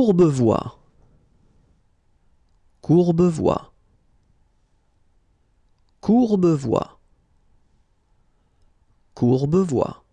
Courbevoie Courbevoie Courbevoie Courbevoie